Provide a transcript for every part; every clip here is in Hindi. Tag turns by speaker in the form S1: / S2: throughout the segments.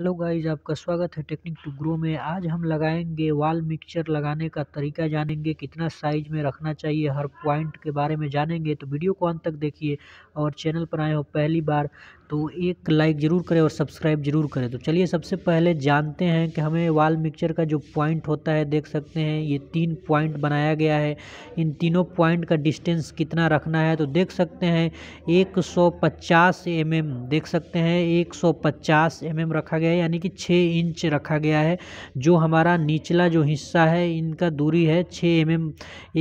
S1: हेलो गाइज आपका स्वागत है टेक्निक टू ग्रो में आज हम लगाएंगे वाल मिक्सचर लगाने का तरीका जानेंगे कितना साइज में रखना चाहिए हर पॉइंट के बारे में जानेंगे तो वीडियो को अंत तक देखिए और चैनल पर आए हो पहली बार तो एक लाइक ज़रूर करें और सब्सक्राइब ज़रूर करें तो चलिए सबसे पहले जानते हैं कि हमें वाल मिक्सचर का जो पॉइंट होता है देख सकते हैं ये तीन पॉइंट बनाया गया है इन तीनों पॉइंट का डिस्टेंस कितना रखना है तो देख सकते हैं एक सौ mm, देख सकते हैं एक सौ mm रखा गया गया है यानी कि छः इंच रखा गया है जो हमारा निचला जो हिस्सा है इनका दूरी है छः एम एम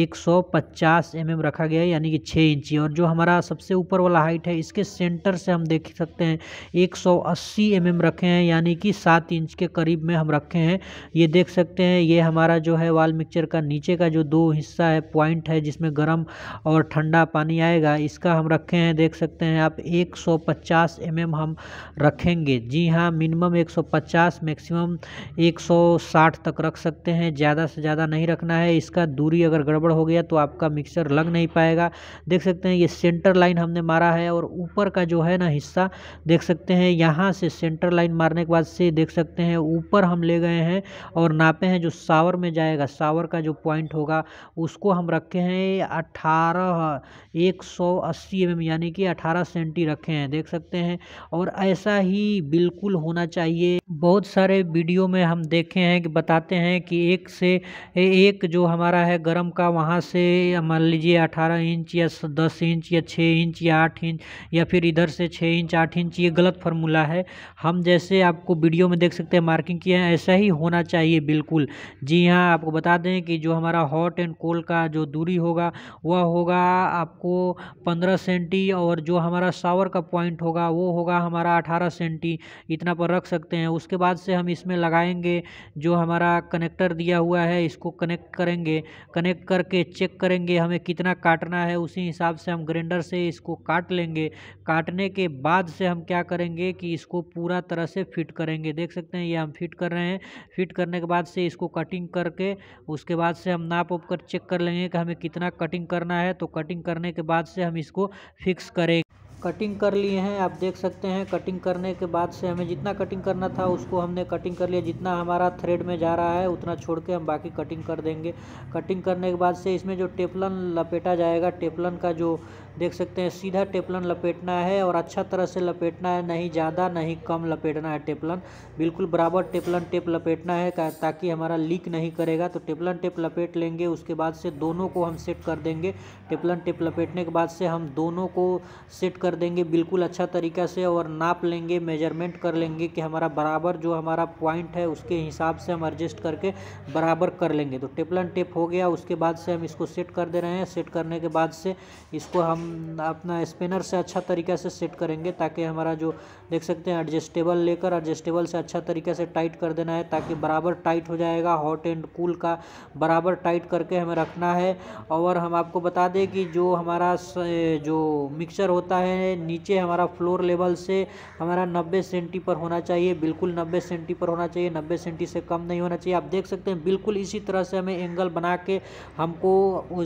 S1: एक सौ पचास एम एम रखा गया है यानी कि छः इंच और जो हमारा सबसे ऊपर वाला हाइट है इसके सेंटर से हम देख सकते हैं एक सौ अस्सी एम एम रखे हैं यानी कि सात इंच के करीब में हम रखे हैं ये देख सकते हैं ये हमारा जो है वाल मिक्सचर का नीचे का जो दो हिस्सा है पॉइंट है जिसमें गर्म और ठंडा पानी आएगा इसका हम रखे हैं देख सकते हैं आप 150 सौ mm हम रखेंगे जी हाँ मिनिमम 150 मैक्सिमम 160 तक रख सकते हैं ज़्यादा से ज़्यादा नहीं रखना है इसका दूरी अगर गड़बड़ हो गया तो आपका मिक्सर लग नहीं पाएगा देख सकते हैं ये सेंटर लाइन हमने मारा है और ऊपर का जो है ना हिस्सा देख सकते हैं यहाँ से सेंटर लाइन मारने के बाद से देख सकते हैं ऊपर हम ले गए हैं और नापे हैं जो सावर में जाएगा सावर का जो पॉइंट होगा उसको हम रखे हैं अठारह एक सौ अस्सी एम यानी कि अठारह सेंटी रखे हैं देख सकते हैं और ऐसा ही बिल्कुल होना चाहिए चाहिए बहुत सारे वीडियो में हम देखे हैं कि बताते हैं कि एक से एक जो हमारा है गर्म का वहाँ से मान लीजिए अठारह इंच या दस इंच या छः इंच या आठ इंच या फिर इधर से छः इंच आठ इंच ये गलत फार्मूला है हम जैसे आपको वीडियो में देख सकते हैं मार्किंग किए हैं ऐसा ही होना चाहिए बिल्कुल जी हाँ आपको बता दें कि जो हमारा हॉट एंड कोल्ड का जो दूरी होगा वह होगा आपको पंद्रह सेंटी और जो हमारा शावर का पॉइंट होगा वो होगा हमारा अठारह सेंटी इतना पर रख सकते सकते हैं उसके बाद से हम इसमें लगाएंगे जो हमारा कनेक्टर दिया हुआ है इसको कनेक्ट करेंगे कनेक्ट करके चेक करेंगे हमें कितना काटना है उसी हिसाब से हम ग्रेंडर से इसको काट लेंगे काटने के बाद से हम क्या करेंगे कि इसको पूरा तरह से फिट करेंगे देख सकते हैं ये हम फिट कर रहे हैं फिट करने के बाद से इसको कटिंग करके उसके बाद से हम नाप उप कर चेक कर लेंगे कि हमें कितना कटिंग करना है तो कटिंग करने के बाद से हम इसको फिक्स करेंगे कटिंग कर लिए हैं आप देख सकते हैं कटिंग करने के बाद से हमें जितना कटिंग करना था उसको हमने कटिंग कर लिया जितना हमारा थ्रेड में जा रहा है उतना छोड़ के हम बाकी कटिंग कर देंगे कटिंग करने के बाद से इसमें जो टेपलन लपेटा जाएगा टेपलन का जो देख सकते हैं सीधा टेपलन लपेटना है और अच्छा तरह से लपेटना है नहीं ज़्यादा नहीं कम लपेटना है टेपलन बिल्कुल बराबर टेपलन टेप लपेटना है ताकि हमारा लीक नहीं करेगा तो टेपलन टेप लपेट लेंगे उसके बाद से दोनों को हम सेट कर देंगे टेपलन टेप लपेटने के बाद से हम दोनों को सेट कर देंगे बिल्कुल अच्छा तरीका से और नाप लेंगे मेजरमेंट कर लेंगे कि हमारा बराबर जो हमारा पॉइंट है उसके हिसाब से हम एडजस्ट करके बराबर कर लेंगे तो टेपलन टेप हो गया उसके बाद से हम इसको सेट कर दे रहे हैं सेट करने के बाद से इसको हम अपना स्पिनर से अच्छा तरीके से सेट करेंगे ताकि हमारा जो देख सकते हैं एडजस्टेबल लेकर एडजस्टेबल से अच्छा तरीके से टाइट कर देना है ताकि बराबर टाइट हो जाएगा हॉट एंड कूल का बराबर टाइट करके हमें रखना है और हम आपको बता दें कि जो हमारा जो मिक्सर होता है नीचे हमारा फ्लोर लेवल से हमारा नब्बे सेंटी पर होना चाहिए बिल्कुल नब्बे सेंटी पर होना चाहिए नब्बे सेंटी से कम नहीं होना चाहिए आप देख सकते हैं बिल्कुल इसी तरह से हमें एंगल बना के हमको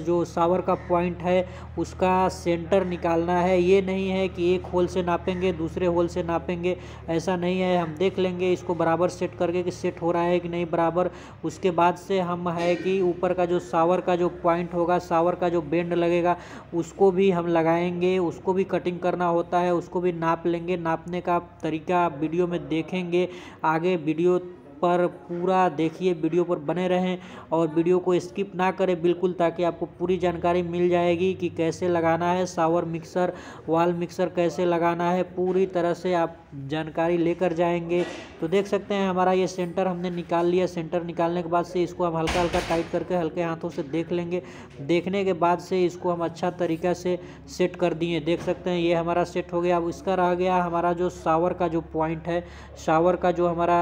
S1: जो सावर का पॉइंट है उसका से सेंटर निकालना है ये नहीं है कि एक होल से नापेंगे दूसरे होल से नापेंगे ऐसा नहीं है हम देख लेंगे इसको बराबर सेट करके कि सेट हो रहा है कि नहीं बराबर उसके बाद से हम है कि ऊपर का जो सावर का जो पॉइंट होगा सावर का जो बेंड लगेगा उसको भी हम लगाएंगे उसको भी कटिंग करना होता है उसको भी नाप लेंगे नापने का तरीका वीडियो में देखेंगे आगे वीडियो पर पूरा देखिए वीडियो पर बने रहें और वीडियो को स्किप ना करें बिल्कुल ताकि आपको पूरी जानकारी मिल जाएगी कि कैसे लगाना है सावर मिक्सर वाल मिक्सर कैसे लगाना है पूरी तरह से आप जानकारी लेकर जाएंगे तो देख सकते हैं हमारा ये सेंटर हमने निकाल लिया सेंटर निकालने के बाद से इसको हम हल्का हल्का टाइट करके हल्के हाथों से देख लेंगे देखने के बाद से इसको हम अच्छा तरीका से सेट कर दिए देख सकते हैं ये हमारा सेट हो गया अब इसका रह गया हमारा जो सावर का जो पॉइंट है शावर का जो हमारा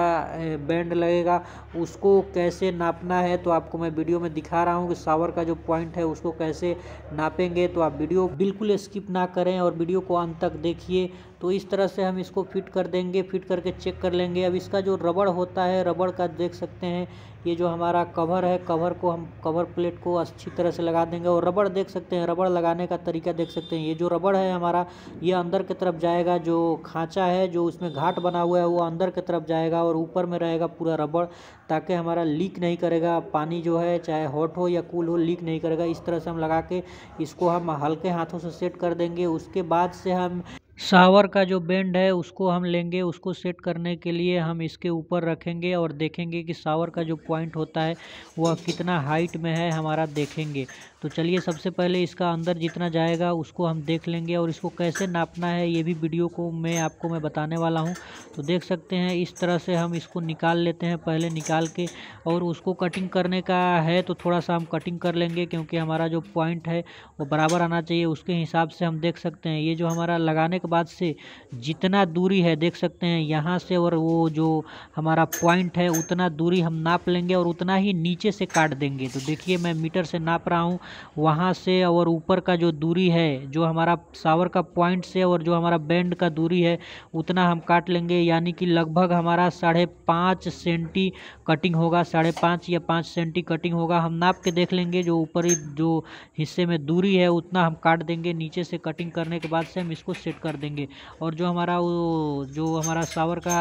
S1: बैंड सेकेंड लगेगा उसको कैसे नापना है तो आपको मैं वीडियो में दिखा रहा हूँ कि सावर का जो पॉइंट है उसको कैसे नापेंगे तो आप वीडियो बिल्कुल स्किप ना करें और वीडियो को अंत तक देखिए तो इस तरह से हम इसको फिट कर देंगे फिट करके चेक कर लेंगे अब इसका जो रबड़ होता है रबड़ का देख सकते हैं ये जो हमारा कवर है कवर को हम कवर प्लेट को अच्छी तरह से लगा देंगे और रबड़ देख सकते हैं रबड़ लगाने का तरीका देख सकते हैं ये जो रबड़ है हमारा ये अंदर की तरफ जाएगा जो खांचा है जो उसमें घाट बना हुआ है वो अंदर की तरफ जाएगा और ऊपर में रहेगा पूरा रबड़ ताकि हमारा लीक नहीं करेगा पानी जो है चाहे हॉट हो या कूल हो लीक नहीं करेगा इस तरह से हम लगा के इसको हम हल्के हाथों से सेट कर देंगे उसके बाद से हम शावर का जो बेंड है उसको हम लेंगे उसको सेट करने के लिए हम इसके ऊपर रखेंगे और देखेंगे कि शावर का जो पॉइंट होता है वह कितना हाइट में है हमारा देखेंगे तो चलिए सबसे पहले इसका अंदर जितना जाएगा उसको हम देख लेंगे और इसको कैसे नापना है ये भी वीडियो को मैं आपको मैं बताने वाला हूँ तो देख सकते हैं इस तरह से हम इसको निकाल लेते हैं पहले निकाल के और उसको कटिंग करने का है तो थोड़ा सा हम कटिंग कर लेंगे क्योंकि हमारा जो पॉइंट है वो बराबर आना चाहिए उसके हिसाब से हम देख सकते हैं ये जो हमारा लगाने का बाद से जितना दूरी है देख सकते हैं यहाँ से और वो जो हमारा पॉइंट है उतना दूरी हम नाप लेंगे और उतना ही नीचे से काट देंगे तो देखिए मैं मीटर से नाप रहा हूँ वहाँ से और ऊपर का जो दूरी है जो हमारा सावर का पॉइंट से और जो हमारा बैंड का दूरी है उतना हम काट लेंगे यानी कि लगभग हमारा साढ़े पाँच सेंटी कटिंग होगा साढ़े पाँच या पाँच सेंटी कटिंग होगा हम नाप के देख लेंगे जो ऊपरी जो हिस्से में दूरी है उतना हम काट देंगे नीचे से कटिंग करने के बाद से हम इसको सेट कर देंगे और जो हमारा वो जो हमारा शावर का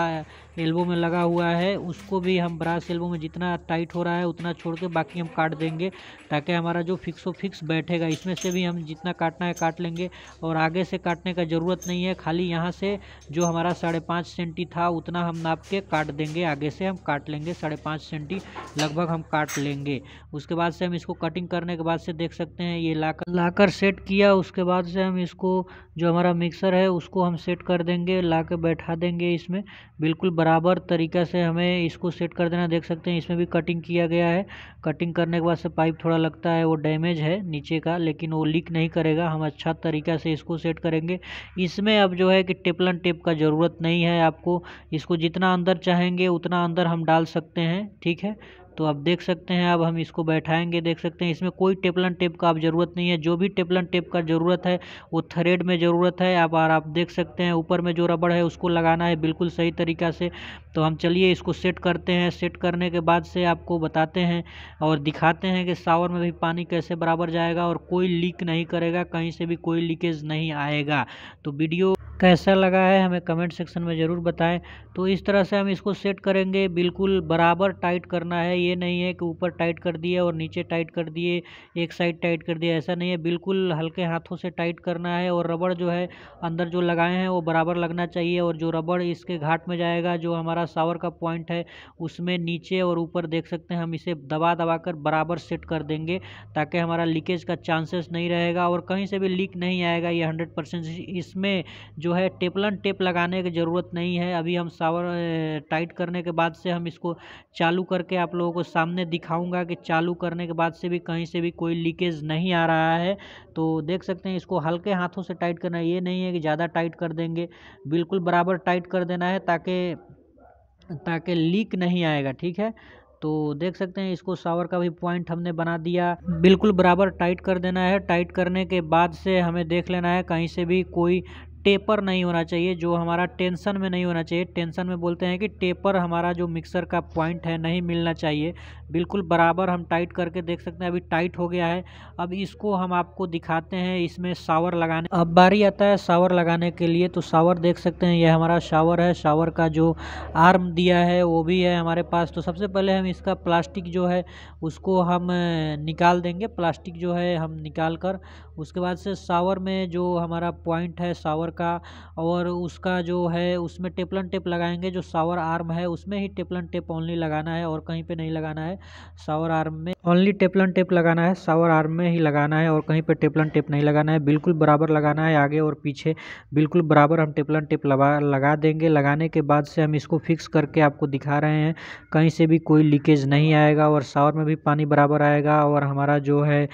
S1: एल्बो में लगा हुआ है उसको भी हम ब्रास एल्बो में जितना टाइट हो रहा है उतना छोड़ के बाकी हम काट देंगे ताकि हमारा जो फिक्सो फिक्स बैठेगा इसमें से भी हम जितना काटना है काट लेंगे और आगे से काटने का ज़रूरत नहीं है खाली यहाँ से जो हमारा साढ़े पाँच सेंटी था उतना हम नाप के काट देंगे आगे से हम काट लेंगे साढ़े पाँच सेंटी लगभग हम काट लेंगे उसके बाद से हम इसको कटिंग करने के बाद से देख सकते हैं ये लाकर लाकर सेट किया उसके बाद से हम इसको जो हमारा मिक्सर है उसको हम सेट कर देंगे ला के बैठा देंगे इसमें बिल्कुल बराबर बराबर तरीका से हमें इसको सेट कर देना देख सकते हैं इसमें भी कटिंग किया गया है कटिंग करने के बाद से पाइप थोड़ा लगता है वो डैमेज है नीचे का लेकिन वो लीक नहीं करेगा हम अच्छा तरीका से इसको सेट करेंगे इसमें अब जो है कि टेपलन टेप का ज़रूरत नहीं है आपको इसको जितना अंदर चाहेंगे उतना अंदर हम डाल सकते हैं ठीक है तो आप देख सकते हैं अब हम इसको बैठाएंगे देख सकते हैं इसमें कोई टेपलन टेप का आप ज़रूरत नहीं है जो भी टेपलन टेप का ज़रूरत है वो थ्रेड में ज़रूरत है आप और आप देख सकते हैं ऊपर में जो रबड़ है उसको लगाना है बिल्कुल सही तरीका से तो हम चलिए इसको सेट करते हैं सेट करने के बाद से आपको बताते हैं और दिखाते हैं कि सावर में भी पानी कैसे बराबर जाएगा और कोई लीक नहीं करेगा कहीं से भी कोई लीकेज नहीं आएगा तो वीडियो कैसा लगा है हमें कमेंट सेक्शन में ज़रूर बताएं तो इस तरह से हम इसको सेट करेंगे बिल्कुल बराबर टाइट करना है ये नहीं है कि ऊपर टाइट कर दिए और नीचे टाइट कर दिए एक साइड टाइट कर दिए ऐसा नहीं है बिल्कुल हल्के हाथों से टाइट करना है और रबड़ जो है अंदर जो लगाए हैं वो बराबर लगना चाहिए और जो रबड़ इसके घाट में जाएगा जो हमारा सावर का पॉइंट है उसमें नीचे और ऊपर देख सकते हैं हम इसे दबा दबा कर बराबर सेट कर देंगे ताकि हमारा लीकेज का चांसेस नहीं रहेगा और कहीं से भी लीक नहीं आएगा ये हंड्रेड इसमें जो है टेपलन टेप लगाने की ज़रूरत नहीं है अभी हम पावर टाइट करने के बाद से हम इसको चालू करके आप लोगों को सामने दिखाऊंगा कि चालू करने के बाद से भी कहीं से भी कोई लीकेज नहीं आ रहा है तो देख सकते हैं इसको हल्के हाथों से टाइट करना ये नहीं है कि ज़्यादा टाइट कर देंगे बिल्कुल बराबर टाइट कर देना है ताकि ताकि लीक नहीं आएगा ठीक है तो देख सकते हैं इसको शावर का भी पॉइंट हमने बना दिया बिल्कुल बराबर टाइट कर देना है टाइट करने के बाद से हमें देख लेना है कहीं से भी कोई टेपर नहीं होना चाहिए जो हमारा टेंशन में नहीं होना चाहिए टेंशन में बोलते हैं कि टेपर हमारा जो मिक्सर का पॉइंट है नहीं मिलना चाहिए बिल्कुल बराबर हम टाइट करके देख सकते हैं अभी टाइट हो गया है अब इसको हम आपको दिखाते हैं इसमें शावर लगाने अब बारी आता है शावर लगाने के लिए तो शावर देख सकते हैं यह हमारा शावर है शावर का जो आर्म दिया है वो भी है हमारे पास तो सबसे पहले हम इसका प्लास्टिक जो है उसको हम निकाल देंगे प्लास्टिक जो है हम निकाल कर उसके बाद से सावर में जो हमारा पॉइंट है सावर का और उसका जो है उसमें टेपलन टेप लगाएंगे जो सावर आर्म है उसमें ही टेपलन टेप ओनली लगाना है और कहीं पे नहीं लगाना है सावर आर्म में ओनली टेपलन टेप लगाना है सावर आर्म में ही लगाना है और कहीं पे टेपलन टेप नहीं लगाना है बिल्कुल बराबर लगाना है आगे और पीछे बिल्कुल बराबर हम टेपलन टेप लगा देंगे लगाने के बाद से हम इसको फिक्स करके आपको दिखा रहे हैं कहीं से भी कोई लीकेज नहीं आएगा और सावर में भी पानी बराबर आएगा और हमारा जो है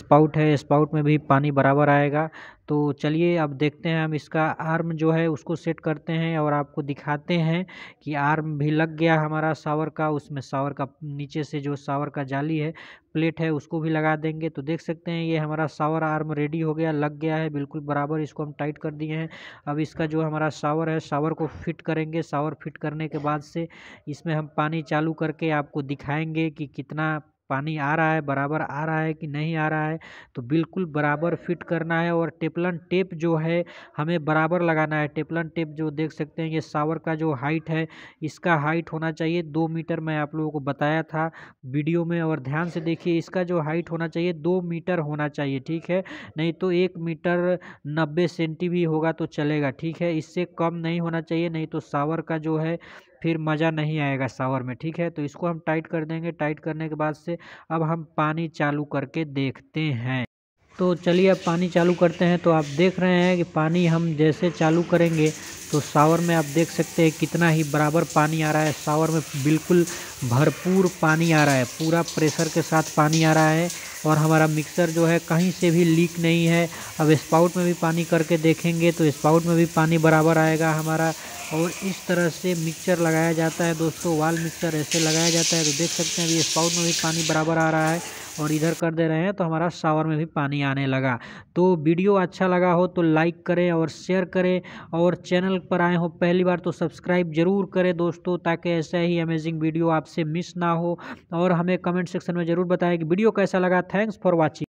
S1: स्पाउट है स्पाउट में भी पानी बराबर आएगा तो चलिए अब देखते हैं हम इसका आर्म जो है उसको सेट करते हैं और आपको दिखाते हैं कि आर्म भी लग गया हमारा सावर का उसमें सावर का नीचे से जो सावर का जाली है प्लेट है उसको भी लगा देंगे तो देख सकते हैं ये हमारा सावर आर्म रेडी हो गया लग गया है बिल्कुल बराबर इसको हम टाइट कर दिए हैं अब इसका जो हमारा सावर है सावर को फिट करेंगे सावर फिट करने के बाद से इसमें हम पानी चालू करके आपको दिखाएँगे कि कितना पानी आ रहा है बराबर आ रहा है कि नहीं आ रहा है तो बिल्कुल बराबर फिट करना है और टेपलन टेप जो है हमें बराबर लगाना है टेपलन टेप जो देख सकते हैं ये सावर का जो हाइट है इसका हाइट होना चाहिए दो मीटर मैं आप लोगों को बताया था वीडियो में और ध्यान से देखिए इसका जो हाइट होना चाहिए दो मीटर होना चाहिए ठीक है नहीं तो एक मीटर नब्बे सेंटी भी होगा तो चलेगा ठीक है इससे कम नहीं होना चाहिए नहीं तो सावर का जो है फिर मज़ा नहीं आएगा शावर में ठीक है तो इसको हम टाइट कर देंगे टाइट करने के बाद से अब हम पानी चालू करके देखते हैं तो चलिए अब पानी चालू करते हैं तो आप देख रहे हैं कि पानी हम जैसे चालू करेंगे तो शावर में आप देख सकते हैं कितना ही बराबर पानी आ रहा है सावर में बिल्कुल भरपूर पानी आ रहा है पूरा प्रेशर के साथ पानी आ रहा है और हमारा मिक्सर जो है कहीं से भी लीक नहीं है अब स्पाउट में भी पानी करके देखेंगे तो स्पाउट में भी पानी बराबर आएगा हमारा और इस तरह से मिक्सर लगाया जाता है दोस्तों वाल मिक्सर ऐसे लगाया जाता है तो देख सकते हैं अभी स्पाउट में भी पानी बराबर आ रहा है और इधर कर दे रहे हैं तो हमारा शावर में भी पानी आने लगा तो वीडियो अच्छा लगा हो तो लाइक करें और शेयर करें और चैनल पर आए हो पहली बार तो सब्सक्राइब ज़रूर करें दोस्तों ताकि ऐसा ही अमेजिंग वीडियो आपसे मिस ना हो और हमें कमेंट सेक्शन में ज़रूर बताएं कि वीडियो कैसा लगा थैंक्स फॉर वॉचिंग